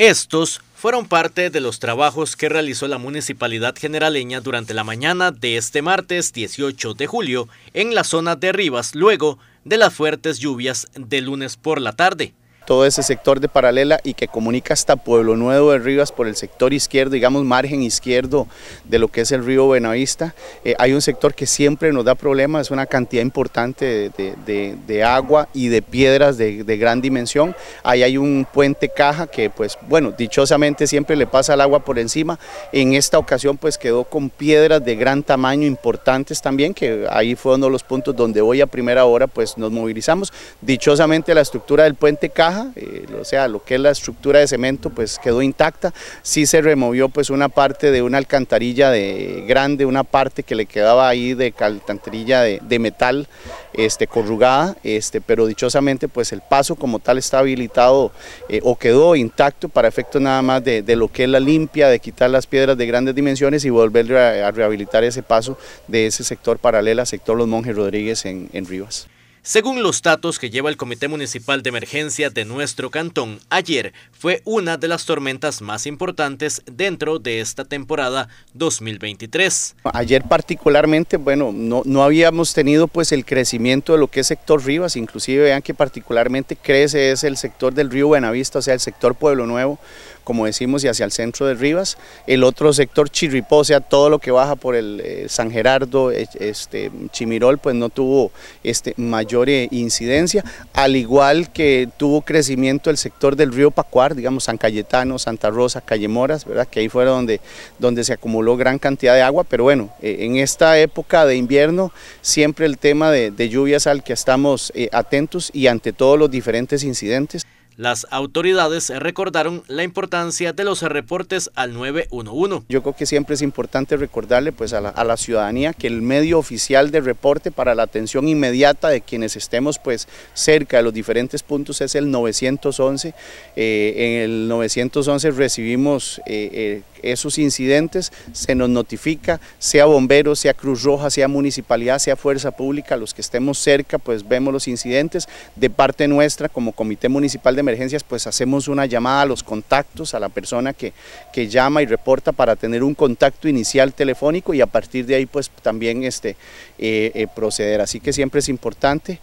Estos fueron parte de los trabajos que realizó la Municipalidad Generaleña durante la mañana de este martes 18 de julio en la zona de Rivas luego de las fuertes lluvias de lunes por la tarde todo ese sector de paralela y que comunica hasta Pueblo Nuevo de Rivas por el sector izquierdo, digamos margen izquierdo de lo que es el río Buenavista. Eh, hay un sector que siempre nos da problemas, es una cantidad importante de, de agua y de piedras de, gran dimensión. Ahí hay un puente caja que pues bueno, dichosamente siempre le pasa el agua por encima. En esta ocasión pues quedó con piedras de gran tamaño importantes también, que ahí fue uno de los puntos donde hoy a primera hora pues nos movilizamos. Dichosamente la estructura del puente caja eh, o sea, lo que es la estructura de cemento, pues quedó intacta. Sí se removió pues una parte de una alcantarilla de grande, una parte que le quedaba ahí de alcantarilla de, metal este, corrugada, este, pero dichosamente pues el paso como tal está habilitado eh, o quedó intacto para efecto nada más de, lo que es la limpia, de quitar las piedras de grandes dimensiones y volver a, rehabilitar ese paso de ese sector paralelo al sector Los Monjes Rodríguez en Rivas. Según los datos que lleva el Comité Municipal de Emergencia de nuestro cantón, ayer fue una de las tormentas más importantes dentro de esta temporada 2023. Ayer particularmente, bueno, no, no habíamos tenido pues el crecimiento de lo que es sector Rivas, inclusive vean que particularmente crece es el sector del río Buenavista, o sea, el sector Pueblo Nuevo, como decimos, y hacia el centro de Rivas, el otro sector Chirripó, o sea, todo lo que baja por el eh, San Gerardo, eh, este, Chimirol, pues no tuvo este, mayor eh, incidencia, al igual que tuvo crecimiento el sector del río Pacuar, digamos San Cayetano, Santa Rosa, Calle Moras, ¿verdad? que ahí fue donde, donde se acumuló gran cantidad de agua, pero bueno, eh, en esta época de invierno siempre el tema de, lluvias al que estamos eh, atentos y ante todos los diferentes incidentes. Las autoridades recordaron la importancia de los reportes al 911. Yo creo que siempre es importante recordarle pues, a, la, ciudadanía que el medio oficial de reporte para la atención inmediata de quienes estemos pues, cerca de los diferentes puntos es el 911. Eh, en el 911 recibimos eh, eh, esos incidentes, se nos notifica, sea bomberos, sea Cruz Roja, sea municipalidad, sea Fuerza Pública, los que estemos cerca pues vemos los incidentes. De parte nuestra como Comité Municipal de emergencias pues hacemos una llamada a los contactos, a la persona que, llama y reporta para tener un contacto inicial telefónico y a partir de ahí pues también este, eh, eh, proceder. Así que siempre es importante.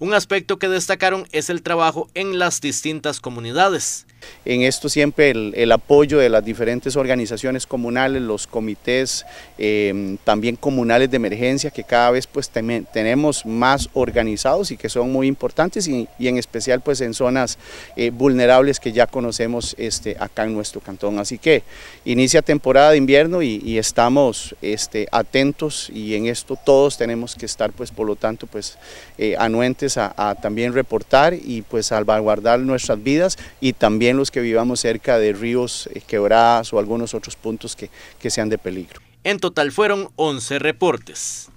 Un aspecto que destacaron es el trabajo en las distintas comunidades. En esto siempre el, apoyo de las diferentes organizaciones comunales, los comités em, también comunales de emergencia que cada vez pues tenemos más organizados y que son muy importantes y, en especial pues en zonas eh, vulnerables que ya conocemos este, acá en nuestro cantón. Así que inicia temporada de invierno y, estamos este, atentos y en esto todos tenemos que estar pues por lo tanto pues eh, anuentes a, a también reportar y pues salvaguardar nuestras vidas y también los que vivamos cerca de ríos, eh, quebradas o algunos otros puntos que, que sean de peligro. En total fueron 11 reportes.